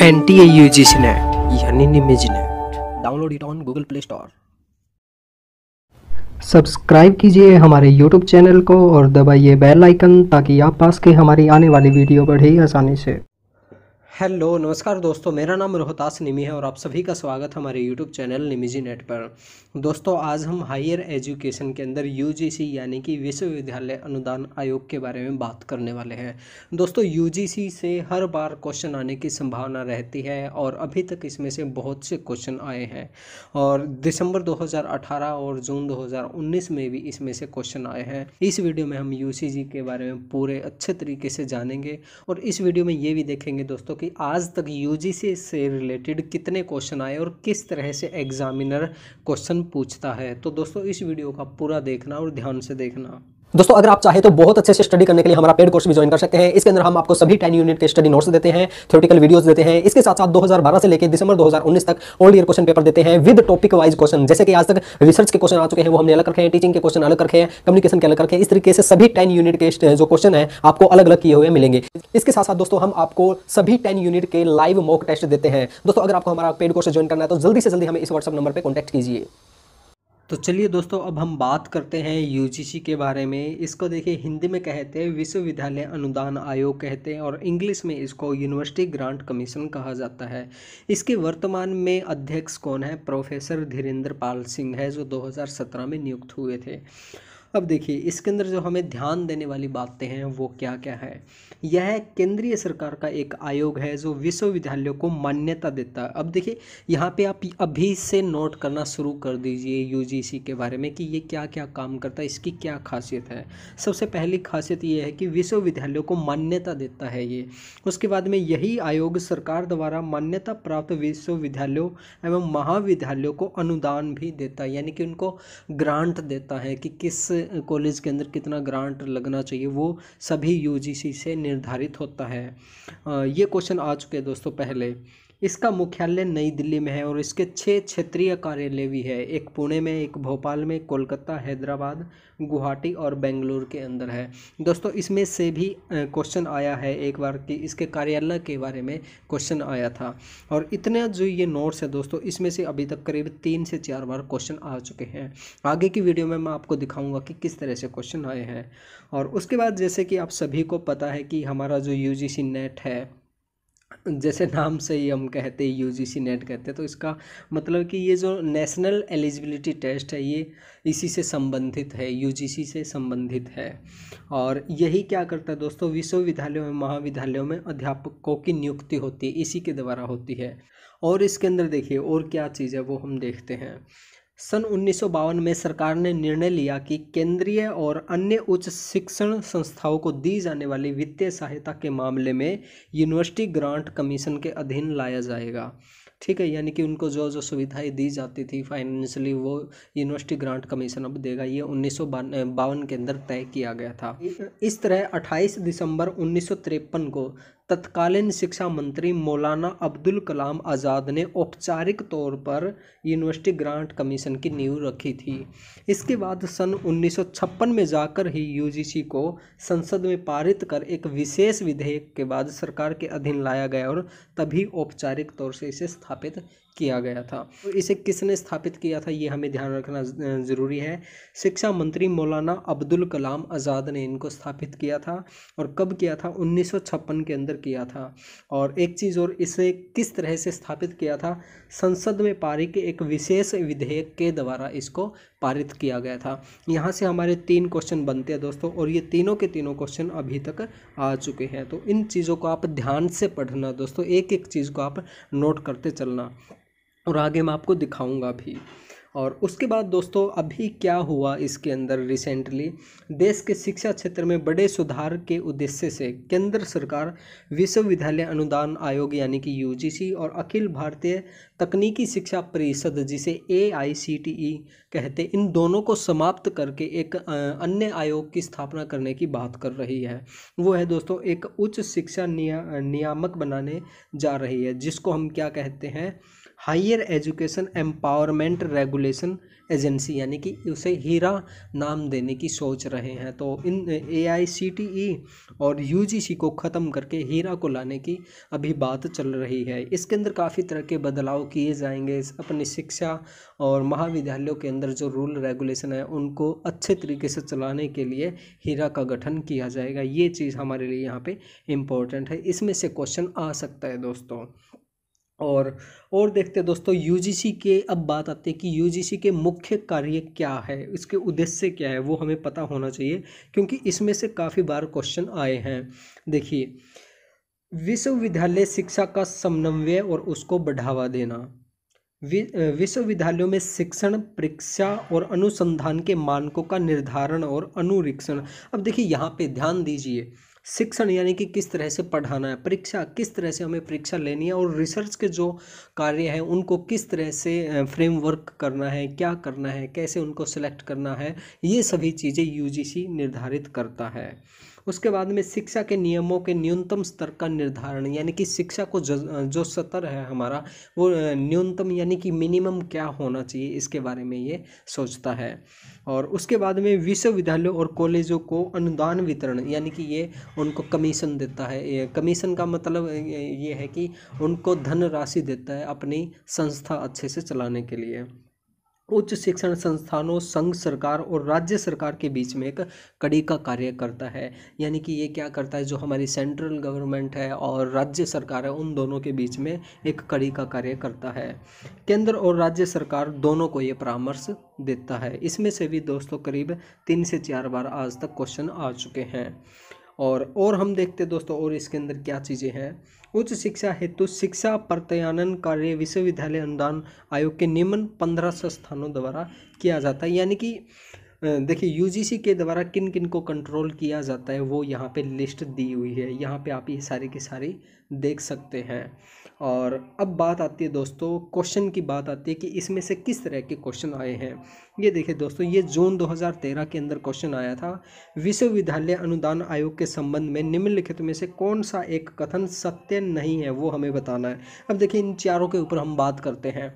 download it on Google Play Store subscribe कीजिए हमारे YouTube channel को और दबाइए बेल आइकन ताकि आप पास के हमारी आने वाली वीडियो बढ़े ही आसानी से हेलो नमस्कार दोस्तों मेरा नाम रोहतास निमी है और आप सभी का स्वागत हमारे यूट्यूब चैनल निमिजी नेट पर दोस्तों आज हम हायर एजुकेशन के अंदर यूजीसी यानी कि विश्वविद्यालय अनुदान आयोग के बारे में बात करने वाले हैं दोस्तों यूजीसी से हर बार क्वेश्चन आने की संभावना रहती है और अभी तक इसमें से बहुत से क्वेश्चन आए हैं और दिसंबर 2018 और जून 2019 में भी इसमें से क्वेश्चन आए हैं इस वीडियो में हम यू के बारे में पूरे अच्छे तरीके से जानेंगे और इस वीडियो में ये भी देखेंगे दोस्तों कि आज तक यू से रिलेटेड कितने क्वेश्चन आए और किस तरह से एग्जामिनर क्वेश्चन क्वेश्चन पूछता है तो दोस्तों इस वीडियो का पूरा देखना और ध्यान से देखना दोस्तों अगर आप चाहे तो बहुत अच्छे से स्टडी करने के लिए हमारा पेड कोर्स भी ज्वाइन कर सकते हैं इसके अंदर हम आपको सभी टेन यूनिट के स्टडी नोट्स देते हैं थ्योरेटिकल वीडियोस देते हैं इसके साथ साथ 2012 से लेकर दिसंबर 2019 तक ओल्ड ईयर क्वेश्चन पेपर देते हैं विद टॉपिक वाइज क्वेश्चन जैसे कि आज तक रिसर्च के क्वेश्चन आ चुके हैं वो हमने अलग रखे हैं टीचिंग के क्वेश्चन अलग रखे हैं कम्युनिकेशन के अलग रखे हैं इस तरीके से सभी टेन यूनिट के जो क्वेश्चन है आपको अलग अलग किए हुए मिलेंगे इसके साथ साथ दोस्तों हम आपको सभी टेन यूनिट के लाइव मॉक टेस्ट देते हैं दोस्तों अगर आपको हमारा पेड कोर्स ज्वाइन करना है तो जल्दी से जल्दी हमें इस व्हाट्सअप नंबर पर कॉन्टैक्ट कीजिए तो चलिए दोस्तों अब हम बात करते हैं यूजीसी के बारे में इसको देखिए हिंदी में कहते हैं विश्वविद्यालय अनुदान आयोग कहते हैं और इंग्लिश में इसको यूनिवर्सिटी ग्रांट कमीशन कहा जाता है इसके वर्तमान में अध्यक्ष कौन है प्रोफेसर धीरेन्द्र पाल सिंह है जो 2017 में नियुक्त हुए थे अब देखिए इसके अंदर जो हमें ध्यान देने वाली बातें हैं वो क्या क्या है यह केंद्रीय सरकार का एक आयोग है जो विश्वविद्यालयों को मान्यता देता है अब देखिए यहाँ पे आप अभी से नोट करना शुरू कर दीजिए यूजीसी के बारे में कि ये क्या क्या काम करता है इसकी क्या खासियत है सबसे पहली खासियत ये है कि विश्वविद्यालयों को मान्यता देता है ये उसके बाद में यही आयोग सरकार द्वारा मान्यता प्राप्त विश्वविद्यालयों एवं महाविद्यालयों को अनुदान भी देता है यानी कि उनको ग्रांट देता है कि किस कॉलेज के अंदर कितना ग्रांट लगना चाहिए वो सभी यूजीसी से निर्धारित होता है ये क्वेश्चन आ चुके हैं दोस्तों पहले इसका मुख्यालय नई दिल्ली में है और इसके छः क्षेत्रीय कार्यालय भी है एक पुणे में एक भोपाल में कोलकाता हैदराबाद गुवाहाटी और बेंगलुरु के अंदर है दोस्तों इसमें से भी क्वेश्चन आया है एक बार कि इसके कार्यालय के बारे में क्वेश्चन आया था और इतना जो ये नोट्स है दोस्तों इसमें से अभी तक करीब तीन से चार बार क्वेश्चन आ चुके हैं आगे की वीडियो में मैं आपको दिखाऊँगा कि किस तरह से क्वेश्चन आए हैं और उसके बाद जैसे कि आप सभी को पता है कि हमारा जो यू नेट है जैसे नाम से ही हम कहते हैं यू नेट कहते हैं तो इसका मतलब कि ये जो नेशनल एलिजिबिलिटी टेस्ट है ये इसी से संबंधित है यू से संबंधित है और यही क्या करता है दोस्तों विश्वविद्यालयों में महाविद्यालयों में अध्यापकों की नियुक्ति होती है इसी के द्वारा होती है और इसके अंदर देखिए और क्या चीज़ है वो हम देखते हैं सन उन्नीस में सरकार ने निर्णय लिया कि केंद्रीय और अन्य उच्च शिक्षण संस्थाओं को दी जाने वाली वित्तीय सहायता के मामले में यूनिवर्सिटी ग्रांट कमीशन के अधीन लाया जाएगा ठीक है यानी कि उनको जो जो सुविधाएं दी जाती थी फाइनेंशियली वो यूनिवर्सिटी ग्रांट कमीशन अब देगा ये उन्नीस के अंदर तय किया गया था इस तरह 28 दिसंबर उन्नीस को तत्कालीन शिक्षा मंत्री मौलाना अब्दुल कलाम आज़ाद ने औपचारिक तौर पर यूनिवर्सिटी ग्रांट कमीशन की नींव रखी थी इसके बाद सन 1956 में जाकर ही यूजीसी को संसद में पारित कर एक विशेष विधेयक के बाद सरकार के अधीन लाया गया और तभी औपचारिक तौर से इसे स्थापित किया गया था इसे किसने स्थापित किया था ये हमें ध्यान रखना ज़रूरी है शिक्षा मंत्री मौलाना अब्दुल कलाम आज़ाद ने इनको स्थापित किया था और कब किया था उन्नीस के अंदर किया था और एक चीज़ और इसे किस तरह से स्थापित किया था संसद में पारित एक विशेष विधेयक के द्वारा इसको पारित किया गया था यहाँ से हमारे तीन क्वेश्चन बनते हैं दोस्तों और ये तीनों के तीनों क्वेश्चन अभी तक आ चुके हैं तो इन चीज़ों को आप ध्यान से पढ़ना दोस्तों एक एक चीज़ को आप नोट करते चलना और आगे मैं आपको दिखाऊंगा भी और उसके बाद दोस्तों अभी क्या हुआ इसके अंदर रिसेंटली देश के शिक्षा क्षेत्र में बड़े सुधार के उद्देश्य से केंद्र सरकार विश्वविद्यालय अनुदान आयोग यानी कि यूजीसी और अखिल भारतीय तकनीकी शिक्षा परिषद जिसे एआईसीटीई e कहते इन दोनों को समाप्त करके एक अन्य आयोग की स्थापना करने की बात कर रही है वो है दोस्तों एक उच्च शिक्षा निया, नियामक बनाने जा रही है जिसको हम क्या कहते हैं higher education empowerment regulation agency यानी कि उसे हीरा नाम देने की सोच रहे हैं तो इन ए e और यू को ख़त्म करके हीरा को लाने की अभी बात चल रही है इसके अंदर काफ़ी तरह के बदलाव किए जाएंगे अपनी शिक्षा और महाविद्यालयों के अंदर जो रूल रेगुलेशन है उनको अच्छे तरीके से चलाने के लिए हीरा का गठन किया जाएगा ये चीज़ हमारे लिए यहाँ पे इम्पोर्टेंट है इसमें से क्वेश्चन आ सकता है दोस्तों और और देखते हैं दोस्तों यूजीसी के अब बात आती है कि यूजीसी के मुख्य कार्य क्या है इसके उद्देश्य क्या है वो हमें पता होना चाहिए क्योंकि इसमें से काफ़ी बार क्वेश्चन आए हैं देखिए विश्वविद्यालय शिक्षा का समन्वय और उसको बढ़ावा देना विश्वविद्यालयों में शिक्षण परीक्षा और अनुसंधान के मानकों का निर्धारण और अनुरीक्षण अब देखिए यहाँ पे ध्यान दीजिए शिक्षण यानी कि किस तरह से पढ़ाना है परीक्षा किस तरह से हमें परीक्षा लेनी है और रिसर्च के जो कार्य हैं उनको किस तरह से फ्रेमवर्क करना है क्या करना है कैसे उनको सिलेक्ट करना है ये सभी चीज़ें यूजीसी निर्धारित करता है उसके बाद में शिक्षा के नियमों के न्यूनतम स्तर का निर्धारण यानी कि शिक्षा को जो स्तर है हमारा वो न्यूनतम यानी कि मिनिमम क्या होना चाहिए इसके बारे में ये सोचता है और उसके बाद में विश्वविद्यालयों और कॉलेजों को अनुदान वितरण यानी कि ये उनको कमीशन देता है कमीशन का मतलब ये है कि उनको धनराशि देता है अपनी संस्था अच्छे से चलाने के लिए उच्च शिक्षण संस्थानों संघ सरकार और राज्य सरकार के बीच में एक कड़ी का कार्य करता है यानी कि ये क्या करता है जो हमारी सेंट्रल गवर्नमेंट है और राज्य सरकार है उन दोनों के बीच में एक कड़ी का कार्य करता है केंद्र और राज्य सरकार दोनों को ये परामर्श देता है इसमें से भी दोस्तों करीब तीन से चार बार आज तक क्वेश्चन आ चुके हैं और और हम देखते दोस्तों और इसके अंदर क्या चीज़ें हैं उच्च शिक्षा हेतु शिक्षा प्रत्यानन कार्य विश्वविद्यालय अनुदान आयोग के निम्न पंद्रह संस्थानों द्वारा किया जाता है यानी कि देखिए यूजीसी के द्वारा किन किन को कंट्रोल किया जाता है वो यहाँ पे लिस्ट दी हुई है यहाँ पे आप ये सारे की सारी देख सकते हैं और अब बात आती है दोस्तों क्वेश्चन की बात आती है कि इसमें से किस तरह के क्वेश्चन आए हैं ये देखिए दोस्तों ये जून 2013 के अंदर क्वेश्चन आया था विश्वविद्यालय अनुदान आयोग के संबंध में निम्नलिखित में से कौन सा एक कथन सत्य नहीं है वो हमें बताना है अब देखिए इन चारों के ऊपर हम बात करते हैं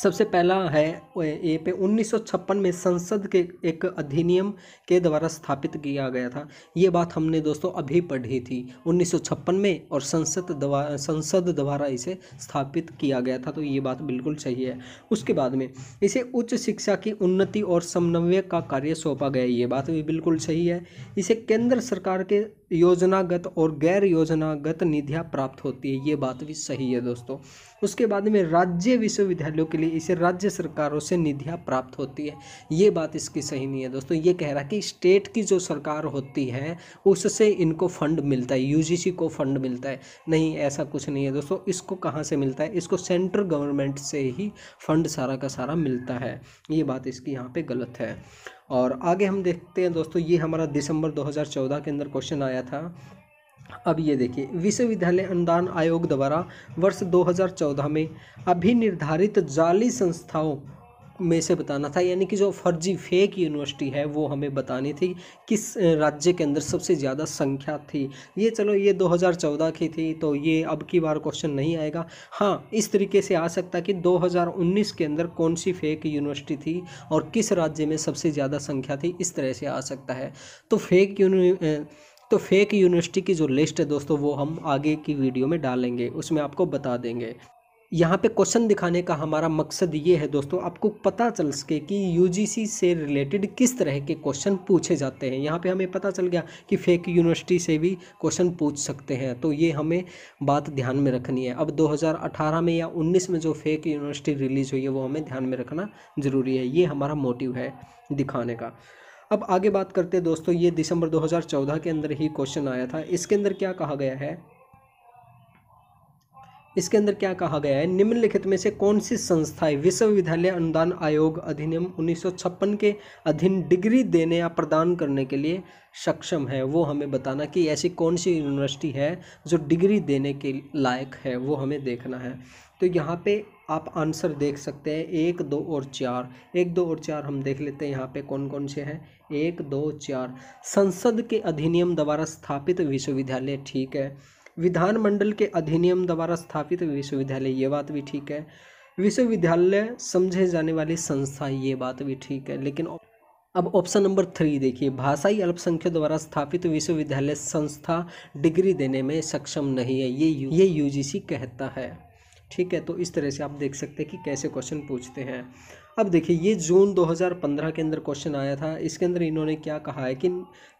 सबसे पहला है ए पे 1956 में संसद के एक अधिनियम के द्वारा स्थापित किया गया था ये बात हमने दोस्तों अभी पढ़ी थी 1956 में और संसद द्वारा संसद द्वारा इसे स्थापित किया गया था तो ये बात बिल्कुल सही है उसके बाद में इसे उच्च शिक्षा की उन्नति और समन्वय का कार्य सौंपा गया ये बात भी बिल्कुल सही है इसे केंद्र सरकार के योजनागत और गैर योजनागत निधियाँ प्राप्त होती है ये बात भी सही है दोस्तों उसके बाद में राज्य विश्वविद्यालयों के लिए इसे राज्य सरकारों से निधियाँ प्राप्त होती है ये बात इसकी सही नहीं है दोस्तों ये कह रहा है कि स्टेट की जो सरकार होती है उससे इनको फंड मिलता है यू को फंड मिलता है नहीं ऐसा कुछ नहीं है दोस्तों इसको कहाँ से मिलता है इसको सेंट्रल गवर्नमेंट से ही फंड सारा का सारा मिलता है ये बात इसकी यहाँ पर गलत है और आगे हम देखते हैं दोस्तों ये हमारा दिसंबर 2014 के अंदर क्वेश्चन आया था अब ये देखिए विश्वविद्यालय अनुदान आयोग द्वारा वर्ष 2014 में अभी निर्धारित जाली संस्थाओं में से बताना था यानी कि जो फर्जी फेक यूनिवर्सिटी है वो हमें बतानी थी किस राज्य के अंदर सबसे ज़्यादा संख्या थी ये चलो ये 2014 की थी तो ये अब की बार क्वेश्चन नहीं आएगा हाँ इस तरीके से आ सकता कि 2019 के अंदर कौन सी फेक यूनिवर्सिटी थी और किस राज्य में सबसे ज़्यादा संख्या थी इस तरह से आ सकता है तो फेक तो फेक यूनिवर्सिटी की जो लिस्ट है दोस्तों वो हम आगे की वीडियो में डालेंगे उसमें आपको बता देंगे यहाँ पे क्वेश्चन दिखाने का हमारा मकसद ये है दोस्तों आपको पता चल सके कि यूजीसी से रिलेटेड किस तरह के क्वेश्चन पूछे जाते हैं यहाँ पे हमें पता चल गया कि फेक यूनिवर्सिटी से भी क्वेश्चन पूछ सकते हैं तो ये हमें बात ध्यान में रखनी है अब 2018 में या 19 में जो फेक यूनिवर्सिटी रिलीज़ हुई है वो हमें ध्यान में रखना ज़रूरी है ये हमारा मोटिव है दिखाने का अब आगे बात करते हैं दोस्तों ये दिसंबर 2014 के अंदर ही क्वेश्चन आया था इसके अंदर क्या कहा गया है इसके अंदर क्या कहा गया है निम्नलिखित में से कौन सी संस्थाएं विश्वविद्यालय अनुदान आयोग अधिनियम 1956 के अधीन डिग्री देने या प्रदान करने के लिए सक्षम है वो हमें बताना कि ऐसी कौन सी यूनिवर्सिटी है जो डिग्री देने के लायक है वो हमें देखना है तो यहाँ पे आप आंसर देख सकते हैं एक दो और चार एक दो और चार हम देख लेते हैं यहाँ पे कौन कौन से हैं एक दो चार संसद के अधिनियम द्वारा स्थापित विश्वविद्यालय ठीक है विधानमंडल के अधिनियम द्वारा स्थापित विश्वविद्यालय ये बात भी ठीक है विश्वविद्यालय समझे जाने वाली संस्था ये बात भी ठीक है लेकिन अब ऑप्शन नंबर थ्री देखिए भाषाई अल्पसंख्यक द्वारा स्थापित विश्वविद्यालय संस्था डिग्री देने में सक्षम नहीं है ये यू, ये यूजीसी कहता है ठीक है तो इस तरह से आप देख सकते हैं कि कैसे क्वेश्चन पूछते हैं अब देखिए ये जून 2015 के अंदर क्वेश्चन आया था इसके अंदर इन्होंने क्या कहा है कि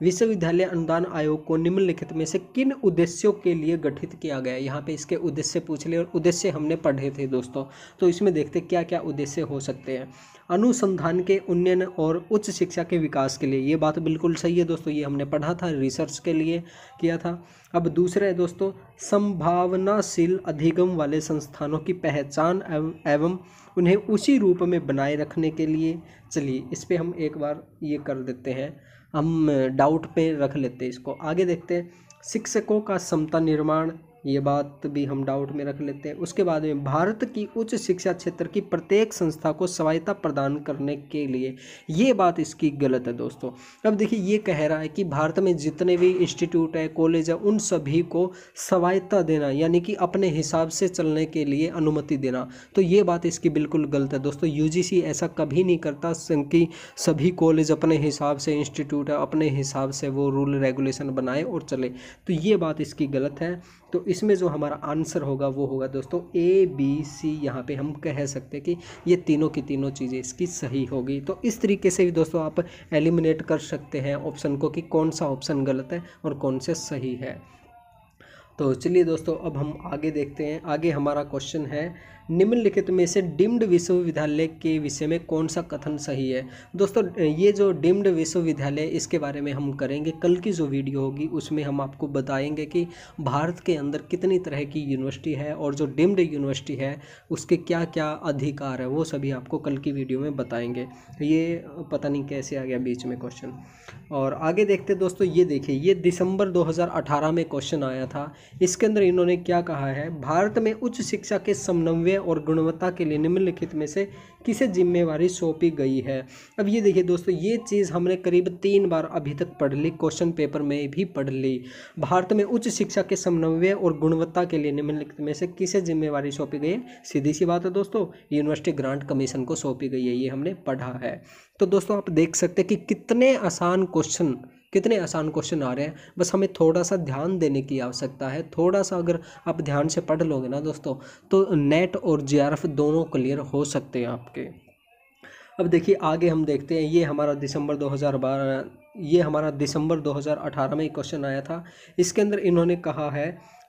विश्वविद्यालय अनुदान आयोग को निम्नलिखित में से किन उद्देश्यों के लिए गठित किया गया यहाँ पे इसके उद्देश्य पूछ लिए और उद्देश्य हमने पढ़े थे दोस्तों तो इसमें देखते क्या क्या उद्देश्य हो सकते हैं अनुसंधान के उन्नयन और उच्च शिक्षा के विकास के लिए ये बात बिल्कुल सही है दोस्तों ये हमने पढ़ा था रिसर्च के लिए किया था अब दूसरा है दोस्तों संभावनाशील अधिगम वाले संस्थानों की पहचान एवं उन्हें उसी रूप में बनाए रखने के लिए चलिए इस पर हम एक बार ये कर देते हैं हम डाउट पे रख लेते हैं इसको आगे देखते हैं शिक्षकों का समता निर्माण ये बात भी हम डाउट में रख लेते हैं उसके बाद में भारत की उच्च शिक्षा क्षेत्र की प्रत्येक संस्था को सहायता प्रदान करने के लिए ये बात इसकी गलत है दोस्तों अब देखिए ये कह रहा है कि भारत में जितने भी इंस्टीट्यूट है कॉलेज है उन सभी को सहायता देना यानी कि अपने हिसाब से चलने के लिए अनुमति देना तो ये बात इसकी बिल्कुल गलत है दोस्तों यू ऐसा कभी नहीं करता कि सभी कॉलेज अपने हिसाब से इंस्टीट्यूट है अपने हिसाब से वो रूल रेगुलेशन बनाए और चले तो ये बात इसकी गलत है तो इसमें जो हमारा आंसर होगा वो होगा दोस्तों ए बी सी यहाँ पे हम कह सकते हैं कि ये तीनों की तीनों चीज़ें इसकी सही होगी तो इस तरीके से भी दोस्तों आप एलिमिनेट कर सकते हैं ऑप्शन को कि कौन सा ऑप्शन गलत है और कौन सा सही है तो चलिए दोस्तों अब हम आगे देखते हैं आगे हमारा क्वेश्चन है निम्नलिखित में से डिम्ड विश्वविद्यालय के विषय में कौन सा कथन सही है दोस्तों ये जो डिम्ड विश्वविद्यालय इसके बारे में हम करेंगे कल की जो वीडियो होगी उसमें हम आपको बताएंगे कि भारत के अंदर कितनी तरह की यूनिवर्सिटी है और जो डिम्ड यूनिवर्सिटी है उसके क्या क्या अधिकार है वो सभी आपको कल की वीडियो में बताएंगे ये पता नहीं कैसे आ गया बीच में क्वेश्चन और आगे देखते दोस्तों ये देखिए ये दिसंबर दो में क्वेश्चन आया था इसके अंदर इन्होंने क्या कहा है भारत में उच्च शिक्षा के समन्वय व्यय और गुणवत्ता के लिए निम्नलिखित में से किसे जिम्मेवारी सौंपी गई है अब ये देखिए दोस्तों ये चीज़ हमने करीब तीन बार अभी तक पढ़ ली क्वेश्चन पेपर में भी पढ़ ली भारत में उच्च शिक्षा के समन्वय और गुणवत्ता के लिए निम्नलिखित में से किसे जिम्मेवारी सौंपी गई है सीधी सी बात है दोस्तों यूनिवर्सिटी ग्रांट कमीशन को सौंपी गई है ये हमने पढ़ा है तो दोस्तों आप देख सकते हैं कि कितने आसान क्वेश्चन कितने आसान क्वेश्चन आ रहे हैं बस हमें थोड़ा सा ध्यान देने की आवश्यकता है थोड़ा सा अगर आप ध्यान से पढ़ लोगे ना दोस्तों तो नेट और जे दोनों क्लियर हो सकते हैं आपके अब देखिए आगे हम देखते हैं ये हमारा दिसंबर 2012 ये हमारा दिसंबर 2018 में एक क्वेश्चन आया था इसके अंदर इन्होंने कहा है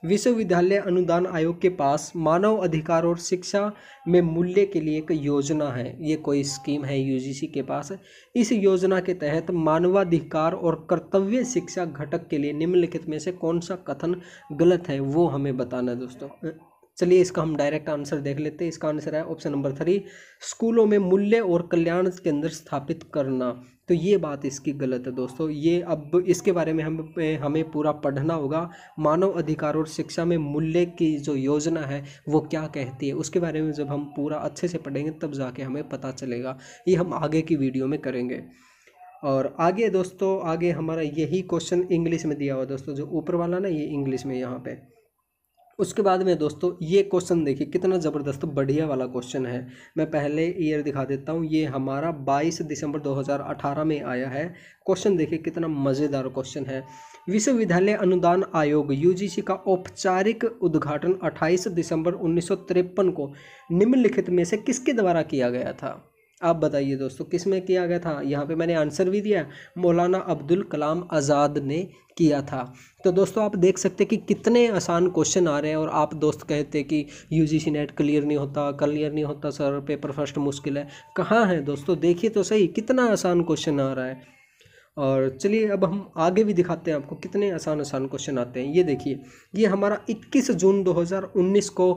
विश्वविद्यालय अनुदान आयोग के पास मानव अधिकार और शिक्षा में मूल्य के लिए एक योजना है ये कोई स्कीम है यूजीसी के पास इस योजना के तहत मानवाधिकार और कर्तव्य शिक्षा घटक के लिए निम्नलिखित में से कौन सा कथन गलत है वो हमें बताना दोस्तों चलिए इसका हम डायरेक्ट आंसर देख लेते हैं इसका आंसर है ऑप्शन नंबर थ्री स्कूलों में मूल्य और कल्याण केंद्र स्थापित करना तो ये बात इसकी गलत है दोस्तों ये अब इसके बारे में हम हमें पूरा पढ़ना होगा मानव अधिकार और शिक्षा में मूल्य की जो योजना है वो क्या कहती है उसके बारे में जब हम पूरा अच्छे से पढ़ेंगे तब जाके हमें पता चलेगा ये हम आगे की वीडियो में करेंगे और आगे दोस्तों आगे हमारा यही क्वेश्चन इंग्लिश में दिया हुआ दोस्तों जो ऊपर वाला ना ये इंग्लिश में यहाँ पर उसके बाद में दोस्तों ये क्वेश्चन देखिए कितना ज़बरदस्त बढ़िया वाला क्वेश्चन है मैं पहले ईयर दिखा देता हूँ ये हमारा 22 दिसंबर 2018 में आया है क्वेश्चन देखिए कितना मज़ेदार क्वेश्चन है विश्वविद्यालय अनुदान आयोग यूजीसी का औपचारिक उद्घाटन 28 दिसंबर उन्नीस को निम्नलिखित में से किसके द्वारा किया गया था आप बताइए दोस्तों किस में किया गया था यहाँ पे मैंने आंसर भी दिया मौलाना अब्दुल कलाम आज़ाद ने किया था तो दोस्तों आप देख सकते कि कितने आसान क्वेश्चन आ रहे हैं और आप दोस्त कहते कि यूजीसी नेट क्लियर नहीं होता क्लियर नहीं होता सर पेपर फर्स्ट मुश्किल है कहाँ है दोस्तों देखिए तो सही कितना आसान क्वेश्चन आ रहा है और चलिए अब हम आगे भी दिखाते हैं आपको कितने आसान आसान क्वेश्चन आते हैं ये देखिए ये हमारा 21 जून 2019 को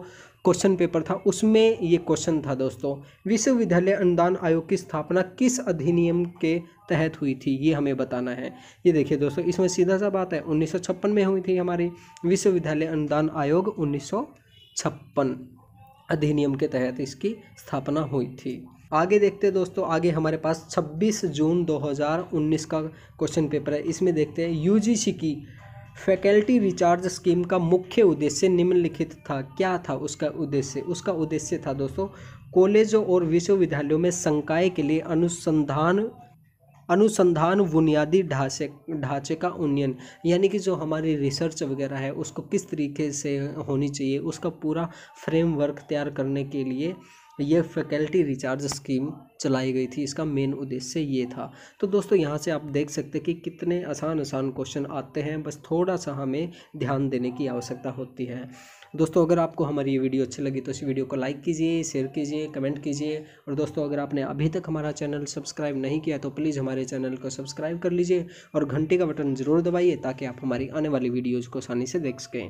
क्वेश्चन पेपर था उसमें ये क्वेश्चन था दोस्तों विश्वविद्यालय अनुदान आयोग की स्थापना किस अधिनियम के तहत हुई थी ये हमें बताना है ये देखिए दोस्तों इसमें सीधा सा बात है उन्नीस में हुई थी हमारी विश्वविद्यालय अनुदान आयोग उन्नीस अधिनियम के तहत इसकी स्थापना हुई थी आगे देखते हैं दोस्तों आगे हमारे पास 26 जून 2019 का क्वेश्चन पेपर है इसमें देखते हैं यूजीसी की फैकल्टी रिचार्ज स्कीम का मुख्य उद्देश्य निम्नलिखित था क्या था उसका उद्देश्य उसका उद्देश्य था दोस्तों कॉलेजों और विश्वविद्यालयों में संकाय के लिए अनुसंधान अनुसंधान बुनियादी ढांचे ढांचे का उन्नयन यानी कि जो हमारी रिसर्च वगैरह है उसको किस तरीके से होनी चाहिए उसका पूरा फ्रेमवर्क तैयार करने के लिए यह फैकल्टी रिचार्ज स्कीम चलाई गई थी इसका मेन उद्देश्य ये था तो दोस्तों यहाँ से आप देख सकते कि कितने आसान आसान क्वेश्चन आते हैं बस थोड़ा सा हमें ध्यान देने की आवश्यकता होती है दोस्तों अगर आपको हमारी ये वीडियो अच्छी लगी तो इस वीडियो को लाइक कीजिए शेयर कीजिए कमेंट कीजिए और दोस्तों अगर आपने अभी तक हमारा चैनल सब्सक्राइब नहीं किया तो प्लीज़ हमारे चैनल को सब्सक्राइब कर लीजिए और घंटे का बटन ज़रूर दबाइए ताकि आप हमारी आने वाली वीडियोज़ को आसानी से देख सकें